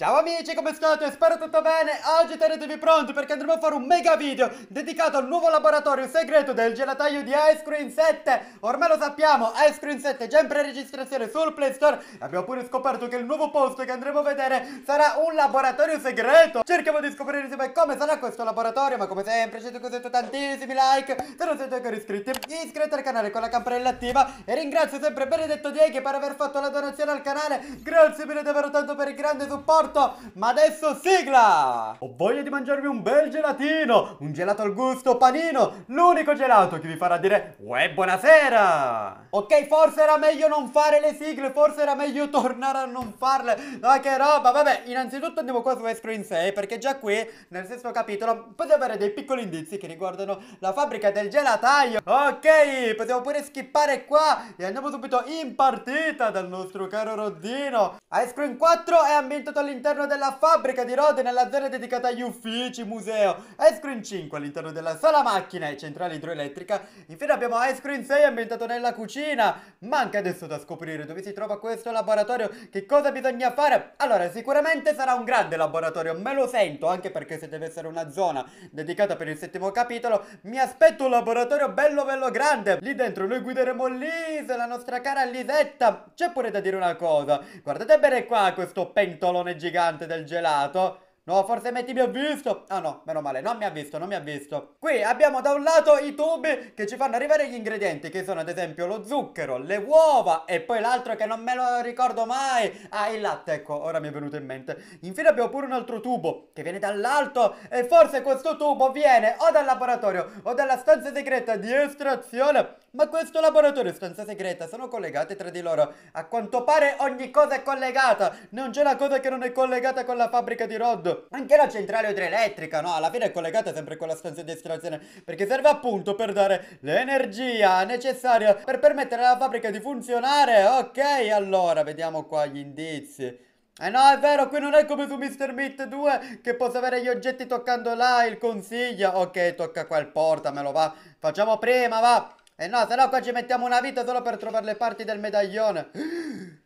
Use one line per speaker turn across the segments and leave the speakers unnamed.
Ciao amici, come state? Spero tutto bene. Oggi tenetevi pronti perché andremo a fare un mega video dedicato al nuovo laboratorio segreto del gelataio di Ice Cream 7. Ormai lo sappiamo, Ice Cream 7 è già in pre-registrazione sul Play Store. Abbiamo pure scoperto che il nuovo posto che andremo a vedere sarà un laboratorio segreto. Cerchiamo di scoprire insieme come sarà questo laboratorio, ma come sempre siete così tantissimi like. Se non siete ancora iscritti, iscrivetevi al canale con la campanella attiva. E ringrazio sempre Benedetto Dieghi per aver fatto la donazione al canale. Grazie mille davvero tanto per il grande supporto morto, ma adesso sigla! Ho voglia di mangiarvi un bel gelatino, un gelato al gusto panino, l'unico gelato che vi farà dire Uè, buonasera! Ok, forse era meglio non fare le sigle, forse era meglio tornare a non farle, ma che roba! Vabbè, innanzitutto andiamo qua su Screen 6, perché già qui, nel sesto capitolo, possiamo avere dei piccoli indizi che riguardano la fabbrica del gelataio. Ok, possiamo pure skippare qua e andiamo subito in partita dal nostro caro Roddino. Ice Cream 4 è ambientato all'interno all'interno della fabbrica di Rode nella zona dedicata agli uffici, museo, Ice Cream 5 all'interno della sala macchina e centrale idroelettrica, infine abbiamo Ice Cream 6 ambientato nella cucina, manca adesso da scoprire dove si trova questo laboratorio, che cosa bisogna fare, allora sicuramente sarà un grande laboratorio, me lo sento, anche perché se deve essere una zona dedicata per il settimo capitolo, mi aspetto un laboratorio bello bello grande, lì dentro noi guideremo Lise, la nostra cara Lisetta, c'è pure da dire una cosa, guardate bene qua questo pentolone gigante, gigante del gelato No, forse Metti mi ha visto. Ah no, meno male, non mi ha visto, non mi ha visto. Qui abbiamo da un lato i tubi che ci fanno arrivare gli ingredienti, che sono ad esempio lo zucchero, le uova e poi l'altro che non me lo ricordo mai. Ah, il latte, ecco, ora mi è venuto in mente. Infine abbiamo pure un altro tubo che viene dall'alto e forse questo tubo viene o dal laboratorio o dalla stanza segreta di estrazione. Ma questo laboratorio e stanza segreta sono collegate tra di loro. A quanto pare ogni cosa è collegata. Non c'è una cosa che non è collegata con la fabbrica di Rod anche la centrale idroelettrica, no? Alla fine è collegata sempre con la stanza di estrazione perché serve appunto per dare l'energia necessaria per permettere alla fabbrica di funzionare. Ok, allora vediamo qua gli indizi. Eh no, è vero, qui non è come su Mr. Meat 2 che posso avere gli oggetti toccando là il consiglio. Ok, tocca qua il portamelo, va. Facciamo prima, va. Eh no, se no qua ci mettiamo una vita solo per trovare le parti del medaglione.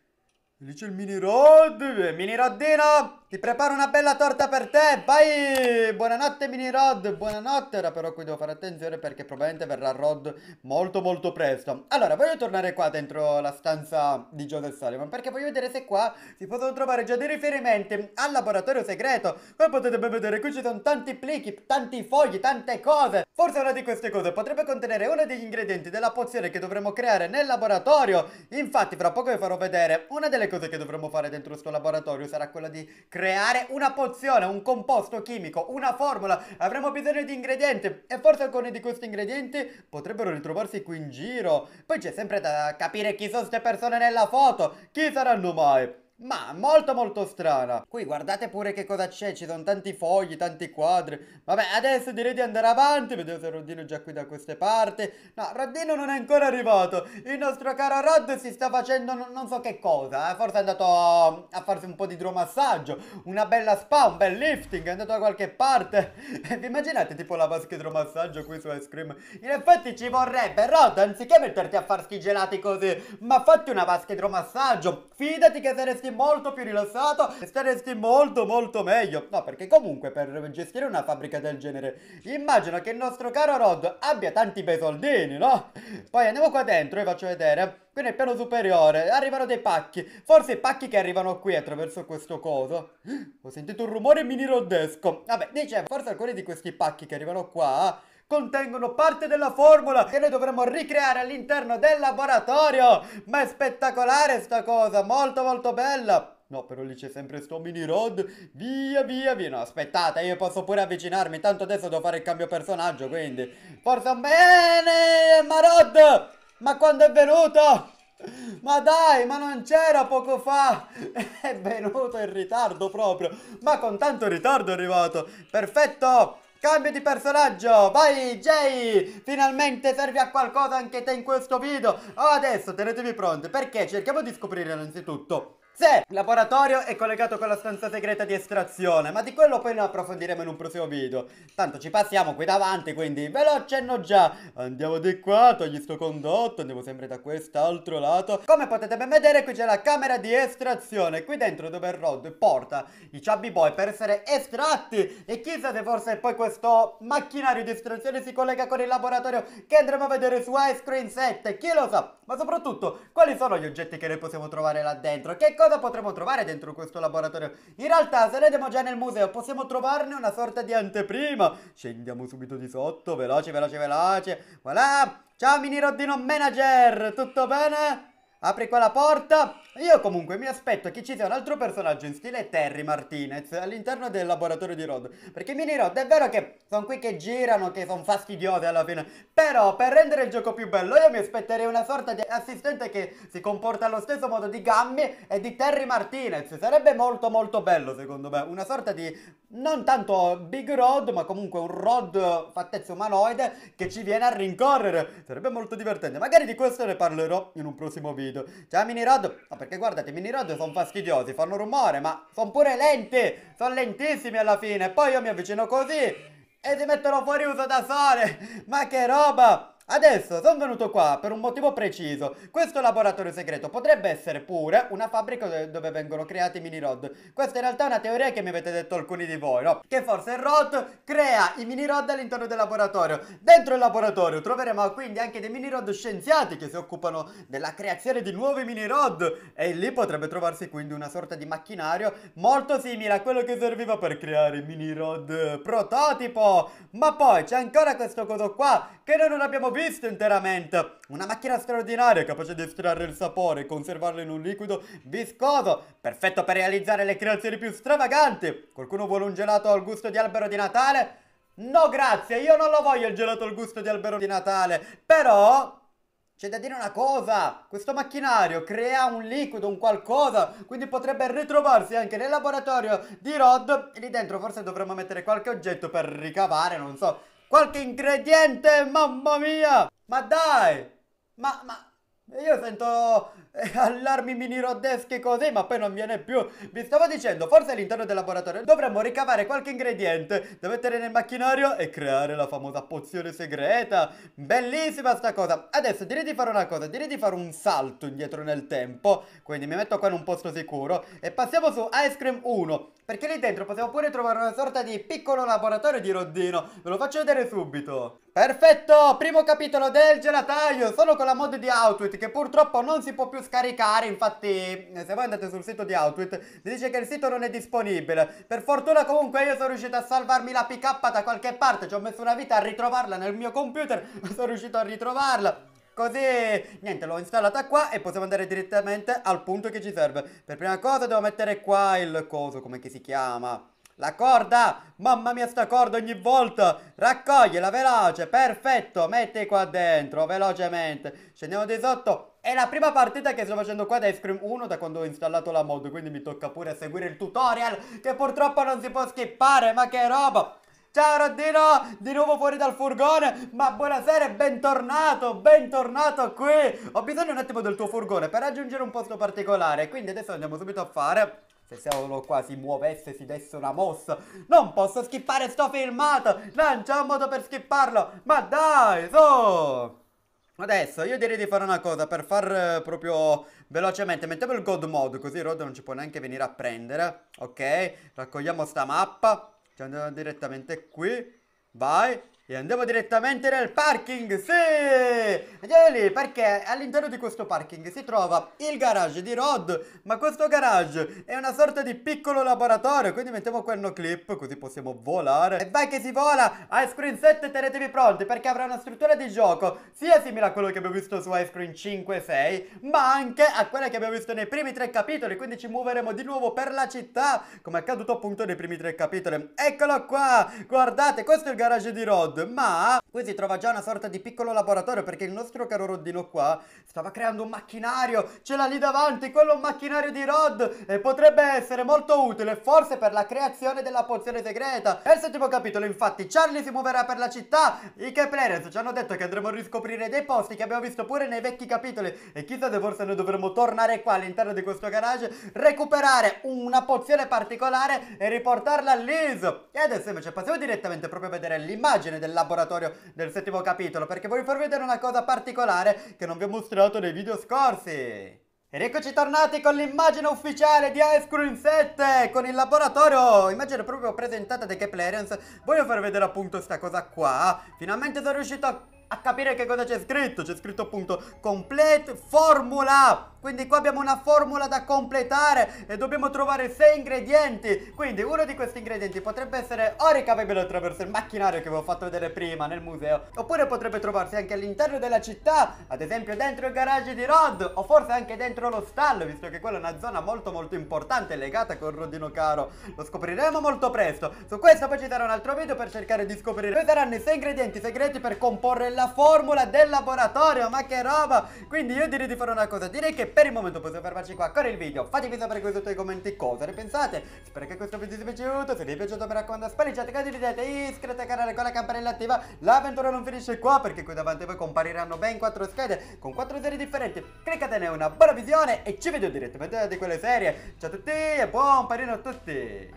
Lì c'è il mini rod, eh, mini roddino. Ti preparo una bella torta per te, vai! Buonanotte mini Rod, buonanotte. Ora però qui devo fare attenzione perché probabilmente verrà Rod molto molto presto. Allora, voglio tornare qua dentro la stanza di Joseph Sullivan perché voglio vedere se qua si possono trovare già dei riferimenti al laboratorio segreto. Come potete ben vedere qui ci sono tanti plichi, tanti fogli, tante cose. Forse una di queste cose potrebbe contenere uno degli ingredienti della pozione che dovremmo creare nel laboratorio. Infatti fra poco vi farò vedere una delle cose che dovremmo fare dentro questo laboratorio sarà quella di creare creare una pozione, un composto chimico, una formula, avremo bisogno di ingredienti e forse alcuni di questi ingredienti potrebbero ritrovarsi qui in giro. Poi c'è sempre da capire chi sono queste persone nella foto, chi saranno mai? ma molto molto strana. Qui guardate pure che cosa c'è, ci sono tanti fogli, tanti quadri. Vabbè, adesso direi di andare avanti, vedo se Rodino è già qui da queste parti. No, Rodino non è ancora arrivato, il nostro caro Rod si sta facendo non, non so che cosa, eh. forse è andato a, a farsi un po' di idromassaggio, una bella spa, un bel lifting, è andato da qualche parte. Vi immaginate tipo la vasca idromassaggio qui su Ice Cream? In effetti ci vorrebbe, Rod, anziché metterti a farsi gelati così, ma fatti una vasca idromassaggio, fidati che saresti molto più rilassato e staresti molto molto meglio. No, perché comunque per gestire una fabbrica del genere, immagino che il nostro caro Rod abbia tanti bei soldini, no? Poi andiamo qua dentro e faccio vedere. Qui nel piano superiore arrivano dei pacchi. Forse i pacchi che arrivano qui attraverso questo coso. Ho sentito un rumore mini roddesco. Vabbè, dicevo, forse alcuni di questi pacchi che arrivano qua contengono parte della formula che noi dovremmo ricreare all'interno del laboratorio. Ma è spettacolare sta cosa, molto molto bella. No, però lì c'è sempre sto mini rod. Via, via, via. No, aspettate, io posso pure avvicinarmi. Tanto adesso devo fare il cambio personaggio, quindi. Forza, bene, ma Rod! Ma quando è venuto? Ma dai, ma non c'era poco fa! È venuto in ritardo proprio. Ma con tanto ritardo è arrivato. Perfetto! Cambio di personaggio, vai Jay! Finalmente servi a qualcosa anche te in questo video! Oh, adesso tenetevi pronti perché cerchiamo di scoprire innanzitutto se il laboratorio è collegato con la stanza segreta di estrazione, ma di quello poi ne approfondiremo in un prossimo video. Tanto ci passiamo qui davanti, quindi ve lo accenno già. Andiamo di qua, togli sto condotto, andiamo sempre da quest'altro lato. Come potete ben vedere qui c'è la camera di estrazione, qui dentro dove Rod porta i chubby boy per essere estratti. E chissà se forse poi questo macchinario di estrazione si collega con il laboratorio che andremo a vedere su Ice Cream 7, chi lo sa. Ma soprattutto, quali sono gli oggetti che noi possiamo trovare là dentro? Che cosa cosa potremo trovare dentro questo laboratorio? In realtà, se andiamo già nel museo, possiamo trovarne una sorta di anteprima. Scendiamo subito di sotto, veloce, veloce, veloce. Voilà! Ciao mini rodino manager, tutto bene? Apri qua la porta, io comunque mi aspetto che ci sia un altro personaggio in stile Terry Martinez all'interno del laboratorio di Rod. Perché i Mini Rod è vero che sono qui che girano, che sono fastidiosi alla fine. Però per rendere il gioco più bello io mi aspetterei una sorta di assistente che si comporta allo stesso modo di Gammy e di Terry Martinez. Sarebbe molto molto bello secondo me. Una sorta di non tanto Big Rod ma comunque un Rod fattezza umanoide che ci viene a rincorrere. Sarebbe molto divertente. Magari di questo ne parlerò in un prossimo video. Ciao Mini Rod perché guardate, i mini radio sono fastidiosi, fanno rumore, ma sono pure lenti, sono lentissimi alla fine. Poi io mi avvicino così e si mettono fuori uso da sole. Ma che roba! Adesso sono venuto qua per un motivo preciso. Questo laboratorio segreto potrebbe essere pure una fabbrica dove vengono creati i mini rod. Questa in realtà è una teoria che mi avete detto alcuni di voi, no? Che forse Rod crea i mini rod all'interno del laboratorio. Dentro il laboratorio troveremo quindi anche dei mini rod scienziati che si occupano della creazione di nuovi mini rod e lì potrebbe trovarsi quindi una sorta di macchinario molto simile a quello che serviva per creare i mini rod eh, prototipo. Ma poi c'è ancora questo coso qua che noi non abbiamo visto questo interamente. Una macchina straordinaria capace di estrarre il sapore e conservarlo in un liquido viscoso, perfetto per realizzare le creazioni più stravaganti. Qualcuno vuole un gelato al gusto di albero di Natale? No grazie, io non lo voglio il gelato al gusto di albero di Natale, però... C'è da dire una cosa, questo macchinario crea un liquido, un qualcosa, quindi potrebbe ritrovarsi anche nel laboratorio di Rod e lì dentro forse dovremmo mettere qualche oggetto per ricavare, non so, Qualche ingrediente, mamma mia! Ma dai! Ma, ma, io sento eh, allarmi mini roddeschi così, ma poi non viene più. Vi stavo dicendo, forse all'interno del laboratorio dovremmo ricavare qualche ingrediente da mettere nel macchinario e creare la famosa pozione segreta. Bellissima sta cosa. Adesso direi di fare una cosa, direi di fare un salto indietro nel tempo. Quindi mi metto qua in un posto sicuro e passiamo su Ice Cream 1. Perché lì dentro possiamo pure trovare una sorta di piccolo laboratorio di Roddino. Ve lo faccio vedere subito. Perfetto, primo capitolo del gelataio. Sono con la mod di Outwit che purtroppo non si può più scaricare, infatti eh, se voi andate sul sito di Outwit vi dice che il sito non è disponibile. Per fortuna comunque io sono riuscito a salvarmi la pick up da qualche parte, ci ho messo una vita a ritrovarla nel mio computer, ma sono riuscito a ritrovarla. Così, niente, l'ho installata qua e possiamo andare direttamente al punto che ci serve. Per prima cosa devo mettere qua il coso, come si chiama? La corda! Mamma mia sta corda ogni volta! Raccogliela veloce, perfetto! Metti qua dentro, velocemente. Scendiamo di sotto. È la prima partita che sto facendo qua da Ice Cream 1 da quando ho installato la mod, quindi mi tocca pure seguire il tutorial che purtroppo non si può skippare, ma che roba! Ciao Roddino, di nuovo fuori dal furgone, ma buonasera e bentornato, bentornato qui! Ho bisogno un attimo del tuo furgone per raggiungere un posto particolare, quindi adesso andiamo subito a fare se solo qua si muovesse, si desse una mossa. Non posso schippare sto filmato. Non c'è un modo per schipparlo Ma dai, so. Adesso io direi di fare una cosa per far eh, proprio velocemente Mettiamo il god mode così Rod non ci può neanche venire a prendere Ok, raccogliamo sta mappa Ci andiamo direttamente qui Vai e andiamo direttamente nel parking, sì! Andiamo lì perché all'interno di questo parking si trova il garage di Rod, ma questo garage è una sorta di piccolo laboratorio, quindi mettiamo quello clip così possiamo volare. E vai che si vola! Ice Cream 7 tenetevi pronti perché avrà una struttura di gioco sia simile a quello che abbiamo visto su Ice Cream 5 e 6, ma anche a quella che abbiamo visto nei primi tre capitoli, quindi ci muoveremo di nuovo per la città, come è accaduto appunto nei primi tre capitoli. Eccolo qua! Guardate, questo è il garage di Rod. Cloud, ma qui si trova già una sorta di piccolo laboratorio perché il nostro caro Roddino qua stava creando un macchinario, ce l'ha lì davanti, quello è un macchinario di Rod e potrebbe essere molto utile forse per la creazione della pozione segreta. Nel settimo capitolo infatti Charlie si muoverà per la città, i Keplerers ci hanno detto che andremo a riscoprire dei posti che abbiamo visto pure nei vecchi capitoli e chissà se forse noi dovremmo tornare qua all'interno di questo garage, recuperare una pozione particolare e riportarla all'ISO. E adesso invece passiamo direttamente proprio a vedere l'immagine del laboratorio del settimo capitolo perché voglio far vedere una cosa particolare che non vi ho mostrato nei video scorsi. Ed eccoci tornati con l'immagine ufficiale di Ice Cream 7 con il laboratorio, immagine proprio presentata da Keplerians. Voglio far vedere appunto questa cosa qua. Finalmente sono riuscito a a capire che cosa c'è scritto. C'è scritto appunto complete formula. Quindi qua abbiamo una formula da completare e dobbiamo trovare 6 ingredienti. Quindi uno di questi ingredienti potrebbe essere o ricavabile attraverso il macchinario che vi ho fatto vedere prima nel museo. Oppure potrebbe trovarsi anche all'interno della città, ad esempio dentro il garage di Rod o forse anche dentro lo stallo, visto che quella è una zona molto molto importante legata con Rodino Caro. Lo scopriremo molto presto. Su questo poi ci sarà un altro video per cercare di scoprire quali saranno i 6 ingredienti segreti per comporre la la formula del laboratorio Ma che roba Quindi io direi di fare una cosa Direi che per il momento possiamo fermarci qua con il video Fatemi sapere qui sotto i commenti cosa ne pensate Spero che questo video vi sia piaciuto Se vi è piaciuto mi raccomando spalleggiate, condividete Iscrivetevi al canale con la campanella attiva L'avventura non finisce qua perché qui davanti a voi compariranno ben 4 schede Con 4 serie differenti Cliccatene una buona visione e ci vediamo direttamente di quelle serie Ciao a tutti e buon parino a tutti